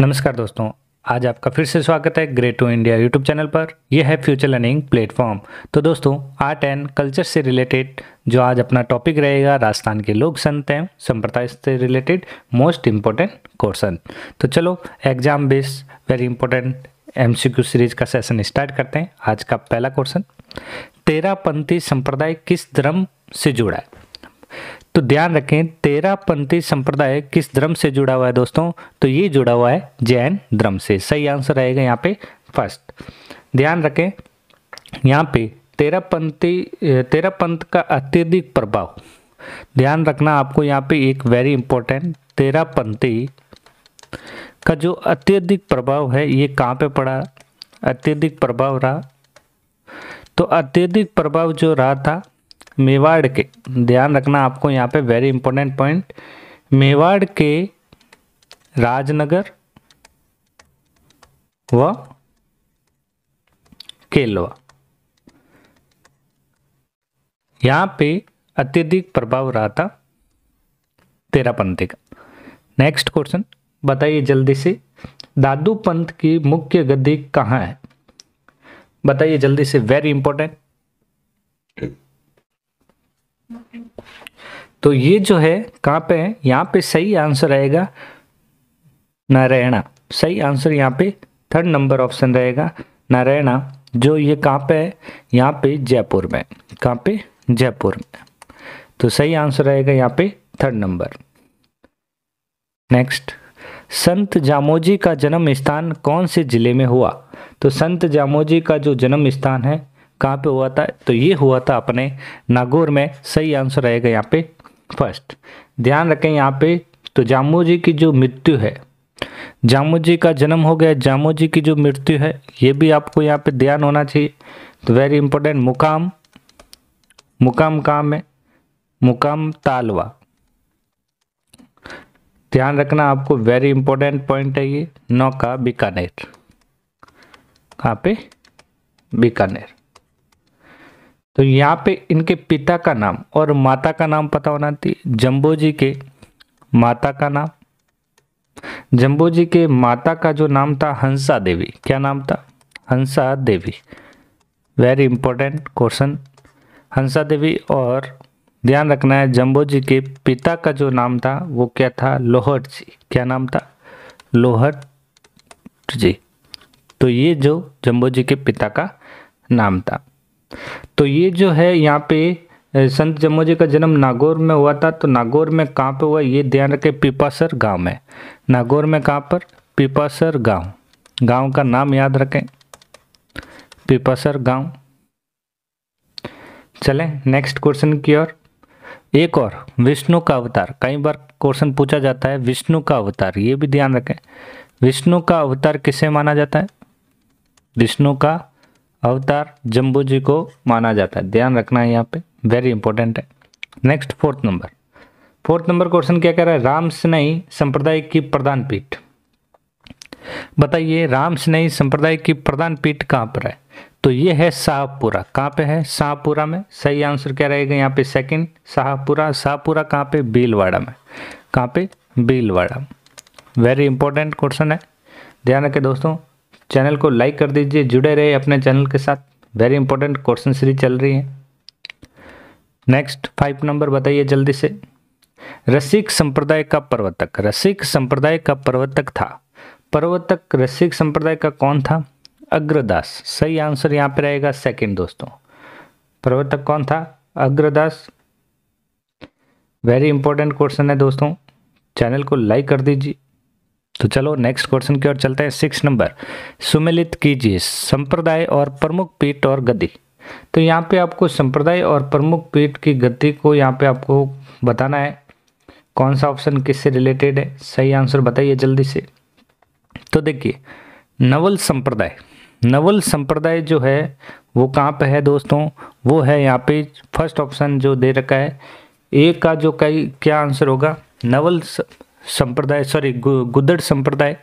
नमस्कार दोस्तों आज आपका फिर से स्वागत है great to India YouTube channel पर यह है फ्यूचर लर्निंग प्लेटफॉर्म तो दोस्तों आर्ट एंड कल्चर से रिलेटेड जो आज अपना टॉपिक रहेगा राजस्थान के लोक संत हैं संप्रदाय से रिलेटेड मोस्ट इम्पोर्टेंट क्वेश्चन तो चलो exam based very important M series का सेशन स्टार्ट करते हैं आज का पहला क्वेश्चन तेरा पंथी संप्रदाय किस धर्म से जुड़ा है तो ध्यान रखें तेरापंथी संप्रदाय किस धर्म से जुड़ा हुआ है दोस्तों तो ये जुड़ा हुआ है जैन धर्म से सही आंसर रहेगा यहाँ पे फर्स्ट ध्यान रखें यहाँ पे तेरापंथी तेरापंथ का अत्यधिक प्रभाव ध्यान रखना आपको यहाँ पे एक वेरी इंपॉर्टेंट तेरापंथी का जो अत्यधिक प्रभाव है ये कहाँ पे पड़ा अत्यधिक प्रभाव रहा तो अत्यधिक प्रभाव जो रहा था मेवाड़ के ध्यान रखना आपको यहाँ पे वेरी इंपॉर्टेंट पॉइंट मेवाड़ के राजनगर व केलवा यहाँ पे अत्यधिक प्रभाव रहा था तेरा पंथी का नेक्स्ट क्वेश्चन बताइए जल्दी से दादू पंथ की मुख्य गद्दी कहाँ है बताइए जल्दी से वेरी इंपॉर्टेंट तो ये जो है कहाँ पे है यहाँ पे सही आंसर रहेगा नारायणा सही आंसर यहाँ पे थर्ड नंबर ऑप्शन रहेगा नारायणा जो ये कहाँ पे है यहाँ पे जयपुर में कहाँ पे जयपुर में तो सही आंसर रहेगा यहाँ पे थर्ड नंबर नेक्स्ट संत जामोजी का जन्म स्थान कौन से ज़िले में हुआ तो संत जामोजी का जो जन्म स्थान है कहाँ पे हुआ था तो ये हुआ था अपने नागौर में सही आंसर रहेगा यहाँ पे फर्स्ट ध्यान रखें यहाँ पे तो जामू जी की जो मृत्यु है जामू जी का जन्म हो गया जामू जी की जो मृत्यु है ये भी आपको यहाँ पे ध्यान होना चाहिए तो वेरी इंपॉर्टेंट मुकाम मुकाम काम है मुकाम तालवा ध्यान रखना आपको वेरी इंपॉर्टेंट पॉइंट है ये नौका बीकानेर कहाँ पे बीकानेर तो यहाँ पे इनके पिता का नाम और माता का नाम पता होना चाहिए जम्बो जी के माता का नाम जम्बो जी के माता का जो नाम था हंसा देवी क्या नाम था Hansa Devi very important question Hansa Devi और ध्यान रखना है जम्बो जी के पिता का जो नाम था वो क्या था लोहट जी क्या नाम था लोहट जी तो ये जो जम्बो जी के पिता का नाम था तो ये जो है यहाँ पे संत जमोजी का जन्म नागौर में हुआ था तो नागौर में कहाँ पे हुआ ये ध्यान रखें पिपासर गांव में नागौर में कहाँ पर पिपासर गांव गांव का नाम याद रखें पिपासर गांव चलें नेक्स्ट क्वेश्चन की ओर एक और विष्णु का अवतार कई बार क्वेश्चन पूछा जाता है विष्णु का अवतार ये भी ध्यान रखें विष्णु का अवतार किसे माना जाता है विष्णु का अवतार जम्बू जी को माना जाता है ध्यान रखना है यहाँ पे वेरी इंपॉर्टेंट है next fourth number fourth number question क्या कह रहा है राम स्नेही संप्रदाय की प्रधान पीठ बताइए राम स्नेही संप्रदाय की प्रधान पीठ कहाँ पर है तो ये है शाहपुरा कहाँ पे है शाहपुरा में सही आंसर क्या रहेगा यहाँ पे सेकंड शाहपुरा शाहपुरा कहाँ पे बीलवाड़ा में कहाँ पे बीलवाड़ा वेरी इंपॉर्टेंट क्वेश्चन है ध्यान रखें दोस्तों चैनल को लाइक कर दीजिए जुड़े रहे अपने चैनल के साथ वेरी इंपॉर्टेंट क्वेश्चन सीरीज चल रही है नेक्स्ट फाइव नंबर बताइए जल्दी से रसिक संप्रदाय का प्रवर्तक रसिक संप्रदाय का प्रवर्तक था प्रवर्तक रसिक संप्रदाय का कौन था अग्रदास सही आंसर यहाँ पे रहेगा सेकंड दोस्तों प्रवर्तक कौन था अग्रदास वेरी इंपॉर्टेंट क्वेश्चन है दोस्तों चैनल को लाइक कर दीजिए तो चलो नेक्स्ट क्वेश्चन की ओर चलते हैं सिक्स नंबर सुमिलित कीजिए संप्रदाय और प्रमुख पीठ और गद्दी तो यहाँ पे आपको संप्रदाय और प्रमुख पीठ की गद्दी को यहाँ पे आपको बताना है कौन सा ऑप्शन किससे रिलेटेड है सही आंसर बताइए जल्दी से तो देखिए नवल संप्रदाय नवल संप्रदाय जो है वो कहाँ पे है दोस्तों वो है यहाँ पे फर्स्ट ऑप्शन जो दे रखा है ए का जो कई क्या आंसर होगा नवल स... संप्रदाय सॉरी गुदड़ संप्रदाय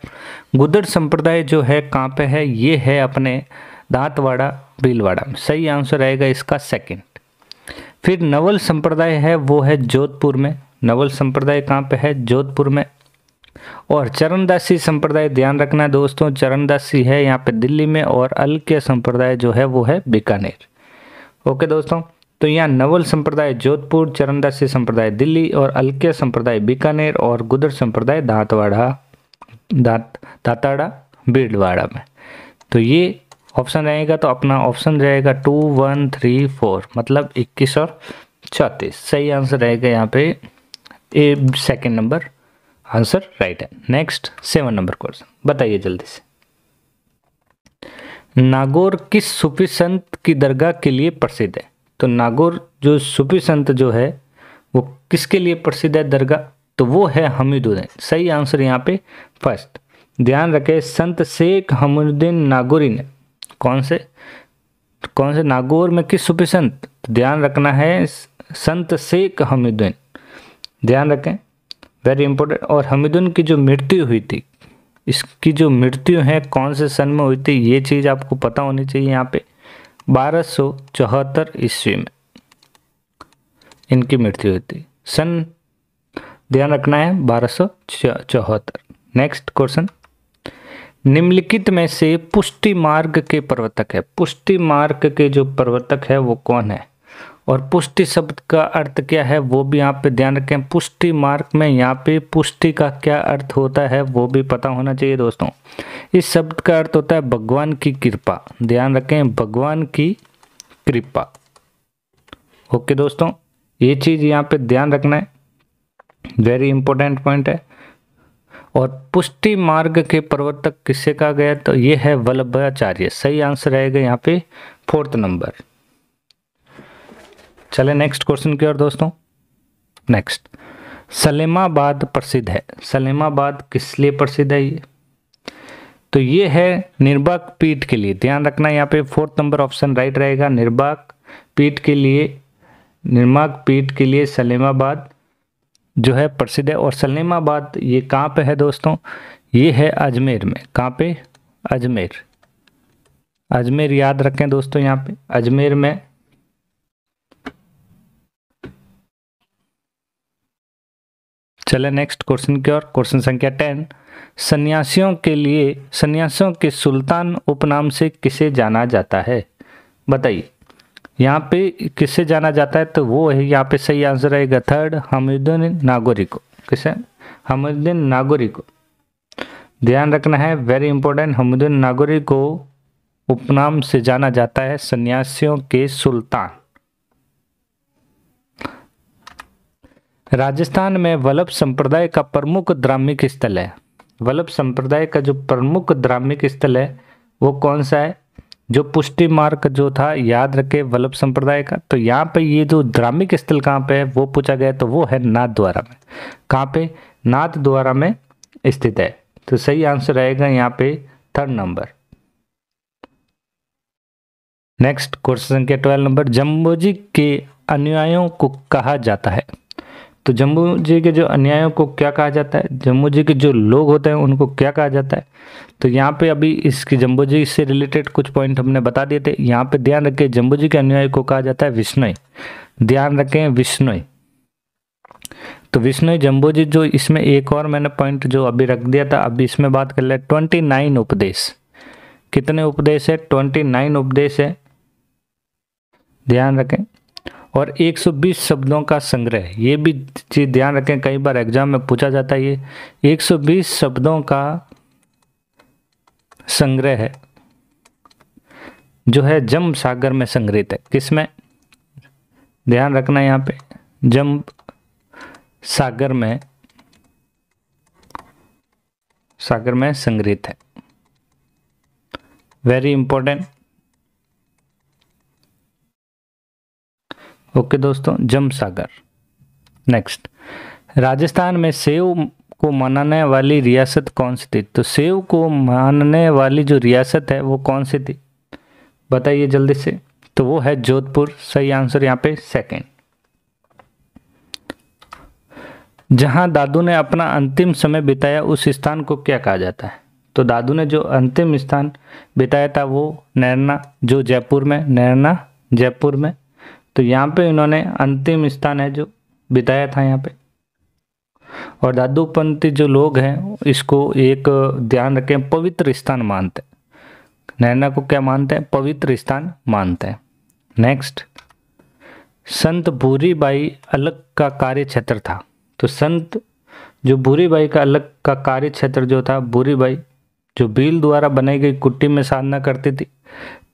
गुदड़ संप्रदाय जो है कहाँ पे है ये है अपने दांतवाड़ा भीलवाड़ा में सही आंसर आएगा इसका सेकंड फिर नवल संप्रदाय है वो है जोधपुर में नवल संप्रदाय कहाँ पे है जोधपुर में और चरणदासी संप्रदाय ध्यान रखना है दोस्तों चरणदासी है यहाँ पे दिल्ली में और अल्के संप्रदाय जो है वो है बीकानेर ओके दोस्तों तो यहाँ नवल संप्रदाय जोधपुर चरणदासी संप्रदाय दिल्ली और अलके संप्रदाय बीकानेर और गुदर संप्रदाय दांतवाड़ा दांत दाताड़ा भीड़वाड़ा में तो ये ऑप्शन रहेगा तो अपना ऑप्शन रहेगा टू वन थ्री फोर मतलब इक्कीस और चौंतीस सही आंसर रहेगा यहाँ पे ए सेकेंड नंबर आंसर राइट है नेक्स्ट सेवन नंबर क्वेश्चन बताइए जल्दी से नागौर किस सूफी संत की दरगाह के लिए प्रसिद्ध है तो नागौर जो सूफी संत जो है वो किसके लिए प्रसिद्ध है दरगाह तो वो है हमीदुद्दीन सही आंसर यहाँ पे फर्स्ट ध्यान रखें संत शेख हमीदुद्दीन नागौरी ने कौन से कौन से नागौर में किस सूफी संत तो ध्यान रखना है संत शेख हमीदुद्दीन ध्यान रखें वेरी इंपॉर्टेंट और हमीदुन की जो मृत्यु हुई थी इसकी जो मृत्यु है कौन से सन में हुई थी ये चीज़ आपको पता होनी चाहिए यहाँ पे बारह चौहत्तर ईस्वी में इनकी मृत्यु हुई थी सन ध्यान रखना है बारह चौहत्तर नेक्स्ट क्वेश्चन निम्नलिखित में से पुष्टि मार्ग के प्रवर्तक है पुष्टि मार्ग के जो प्रवर्तक है वो कौन है और पुष्टि शब्द का अर्थ क्या है वो भी यहाँ पे ध्यान रखें पुष्टि मार्क में यहाँ पे पुष्टि का क्या अर्थ होता है वो भी पता होना चाहिए दोस्तों इस शब्द का अर्थ होता है भगवान की कृपा ध्यान रखें भगवान की कृपा ओके दोस्तों ये चीज़ यहाँ पे ध्यान रखना है वेरी इंपॉर्टेंट पॉइंट है और पुष्टि मार्ग के प्रवर्तक किससे कहा गया तो ये है वल्लभाचार्य सही आंसर रहेगा यहाँ पे फोर्थ नंबर चले नेक्स्ट क्वेश्चन की ओर दोस्तों नेक्स्ट सलेमाबाद प्रसिद्ध है सलेमाबाद किस लिए प्रसिद्ध है ये तो ये है निर्बाक पीठ के लिए ध्यान रखना यहाँ पे फोर्थ नंबर ऑप्शन राइट रहेगा निर्बाक पीठ के लिए निर्माक पीठ के लिए सलेमाबाद जो है प्रसिद्ध है और सलेमाबाद ये कहाँ पे है दोस्तों ये है अजमेर में कहाँ पे अजमेर अजमेर याद रखें दोस्तों यहाँ पे अजमेर में चले नेक्स्ट क्वेश्चन की ओर क्वेश्चन संख्या टेन सन्यासियों के लिए सन्यासियों के सुल्तान उपनाम से किसे जाना जाता है बताइए यहाँ पे किसे जाना जाता है तो वो है यहाँ पे सही आंसर रहेगा थर्ड हमीदुद्दीन नागोरी को किसे हमीदुद्दीन नागोरी को ध्यान रखना है वेरी इंपॉर्टेंट हमीदुद्दीन नागोरी को उपनाम से जाना जाता है सन्यासियों के सुल्तान राजस्थान में वल्लभ संप्रदाय का प्रमुख धार्मिक स्थल है वल्लभ संप्रदाय का जो प्रमुख धार्मिक स्थल है वो कौन सा है जो पुष्टि मार्ग जो था याद रखे वल्लभ संप्रदाय का तो यहाँ पे ये जो धार्मिक स्थल कहाँ पे है वो पूछा गया तो वो है नाथ द्वारा में कहाँ पे नाथ द्वारा में स्थित है तो सही आंसर रहेगा यहाँ पे थर्ड नंबर नेक्स्ट क्वेश्चन संख्या ट्वेल्व नंबर जम्बोजी के अनुयायों को कहा जाता है तो जम्बू जी के जो अन्यायों को क्या कहा जाता है जम्मू जी के जो लोग होते हैं उनको क्या कहा जाता है तो यहाँ पे अभी इसके जम्बू जी से रिलेटेड कुछ पॉइंट हमने बता दिए थे यहाँ पे ध्यान रखें जम्बू जी के अन्याय को कहा जाता है विष्णोई ध्यान रखें विष्णोई तो विष्णु जम्बू जी जो इसमें एक और मैंने पॉइंट जो अभी रख दिया था अभी इसमें बात कर ले ट्वेंटी नाइन उपदेश कितने उपदेश है ट्वेंटी नाइन उपदेश है ध्यान रखें और 120 शब्दों का संग्रह ये भी चीज़ ध्यान रखें कई बार एग्जाम में पूछा जाता है ये 120 शब्दों का संग्रह है जो है जम सागर में संग्रहित है किसमें ध्यान रखना यहाँ पे जम सागर में सागर में संग्रहित है वेरी इंपॉर्टेंट ओके दोस्तों जमसागर नेक्स्ट राजस्थान में सेव को मनाने वाली रियासत कौन सी थी तो सेव को मानने वाली जो रियासत है वो कौन सी थी बताइए जल्दी से तो वो है जोधपुर सही आंसर यहाँ पे सेकंड जहाँ दादू ने अपना अंतिम समय बिताया उस स्थान को क्या कहा जाता है तो दादू ने जो अंतिम स्थान बिताया था वो नैरना जो जयपुर में नैरना जयपुर में तो यहाँ पे इन्होंने अंतिम स्थान है जो बिताया था यहाँ पे और दादूपंथी जो लोग हैं इसको एक ध्यान रखें पवित्र स्थान मानते हैं नैना को क्या मानते हैं पवित्र स्थान मानते हैं नेक्स्ट संत भूरीबाई अलग का कार्य क्षेत्र था तो संत जो भूरीबाई का अलग का कार्य क्षेत्र जो था भूरी बाई जो भील द्वारा बनाई गई कुट्टी में साधना करती थी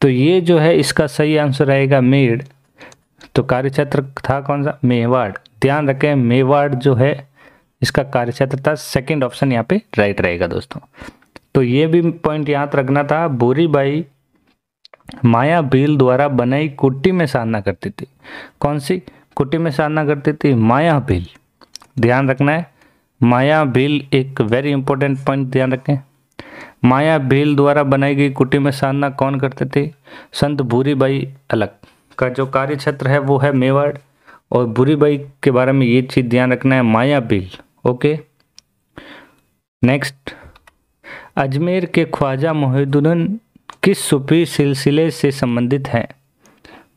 तो ये जो है इसका सही आंसर रहेगा मेड तो कार्यक्षेत्र था कौन सा मेवाड़ ध्यान रखें मेवाड़ जो है इसका कार्यक्षेत्र था सेकंड ऑप्शन यहाँ पे राइट रहेगा दोस्तों तो ये भी पॉइंट याद रखना था बाई माया भील द्वारा बनाई कुट्टी में साधना करती थी कौन सी कुट्टी में साधना करती थी माया भील ध्यान रखना है माया भील एक वेरी इंपॉर्टेंट पॉइंट ध्यान रखें माया भील द्वारा बनाई गई कुटी में साधना कौन करते थे संत भूरी बाई अलग का जो कार्य क्षेत्र है वो है मेवाड़ और बुरी बाई के बारे में ये चीज़ ध्यान रखना है माया बिल ओके नेक्स्ट अजमेर के ख्वाजा मोहिदुद्दीन किस सूफी सिलसिले से संबंधित हैं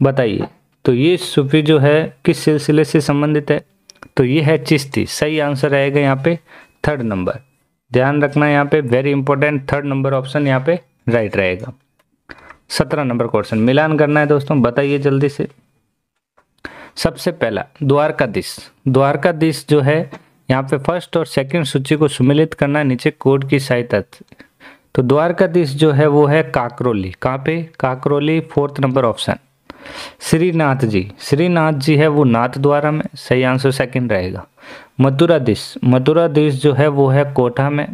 बताइए तो ये सूफी जो है किस सिलसिले से संबंधित है तो ये है चिश्ती सही आंसर आएगा यहाँ पे थर्ड नंबर ध्यान रखना यहाँ पे very important third number option यहाँ पे राइट रहेगा सत्रह नंबर क्वेश्चन मिलान करना है दोस्तों बताइए जल्दी से सबसे पहला द्वारकाधीश द्वारकाधीश जो है यहाँ पे फर्स्ट और सेकंड सूची को सुमिलित करना है नीचे कोड की सहायता तो द्वारकाधीश जो है वो है काकरोली कहाँ पे Kankroli fourth number option Shrinath ji Shrinath ji है वो नाथ द्वारा में सही आंसर सेकंड रहेगा मथुराधीश मथुराधीश जो है वो है कोठा में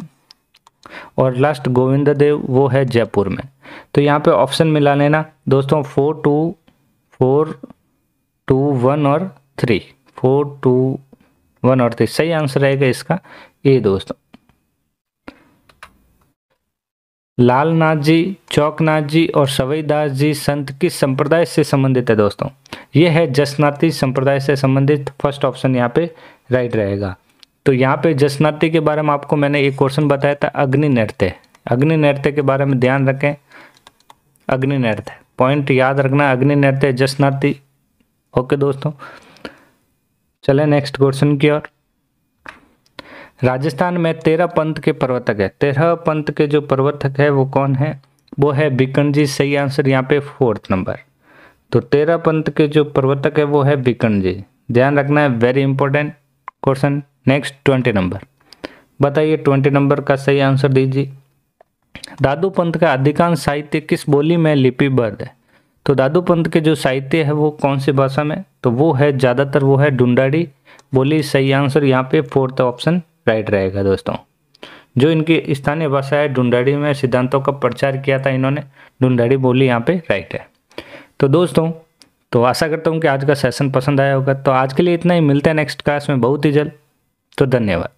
और लास्ट गोविंद देव वो है जयपुर में तो यहाँ पे ऑप्शन मिला लेना दोस्तों four two four two one और थ्री फोर टू वन और थ्री सही आंसर रहेगा इसका ए दोस्तों लालनाथ जी चौकनाथ जी और सवईदास जी संत किस संप्रदाय से संबंधित है दोस्तों ये है जसनाती संप्रदाय से संबंधित फर्स्ट ऑप्शन यहाँ पे राइट रहेगा तो यहाँ पे जसनाती के बारे में आपको मैंने एक क्वेश्चन बताया था अग्नि नृत्य अग्नि नृत्य के बारे में ध्यान रखें अग्नि नृत्य पॉइंट याद रखना अग्नि नृत्य जस नाती ओके दोस्तों चले नेक्स्ट क्वेश्चन की ओर राजस्थान में तेरह पंथ के पर्वतक है तेरह पंथ के जो पर्वतक है वो कौन है वो है बिकन जी सही आंसर यहाँ पे फोर्थ नंबर तो तेरह पंथ के जो पर्वतक है वो है बिकन जी ध्यान रखना है very important question next twenty number बताइए ट्वेंटी नंबर का सही आंसर दीजिए दादू पंत का अधिकांश साहित्य किस बोली में लिपिबद्ध है तो दादू पंत के जो साहित्य है वो कौन सी भाषा में तो वो है ज़्यादातर वो है डुंडाड़ी बोली सही आंसर यहाँ पे फोर्थ ऑप्शन राइट रहेगा दोस्तों जो इनकी स्थानीय भाषा है डुंडाड़ी में सिद्धांतों का प्रचार किया था इन्होंने डुंडाड़ी बोली यहाँ पे राइट है तो दोस्तों तो आशा करता हूँ कि आज का सेशन पसंद आया होगा तो आज के लिए इतना ही मिलता है नेक्स्ट क्लास में बहुत ही जल्द तो धन्यवाद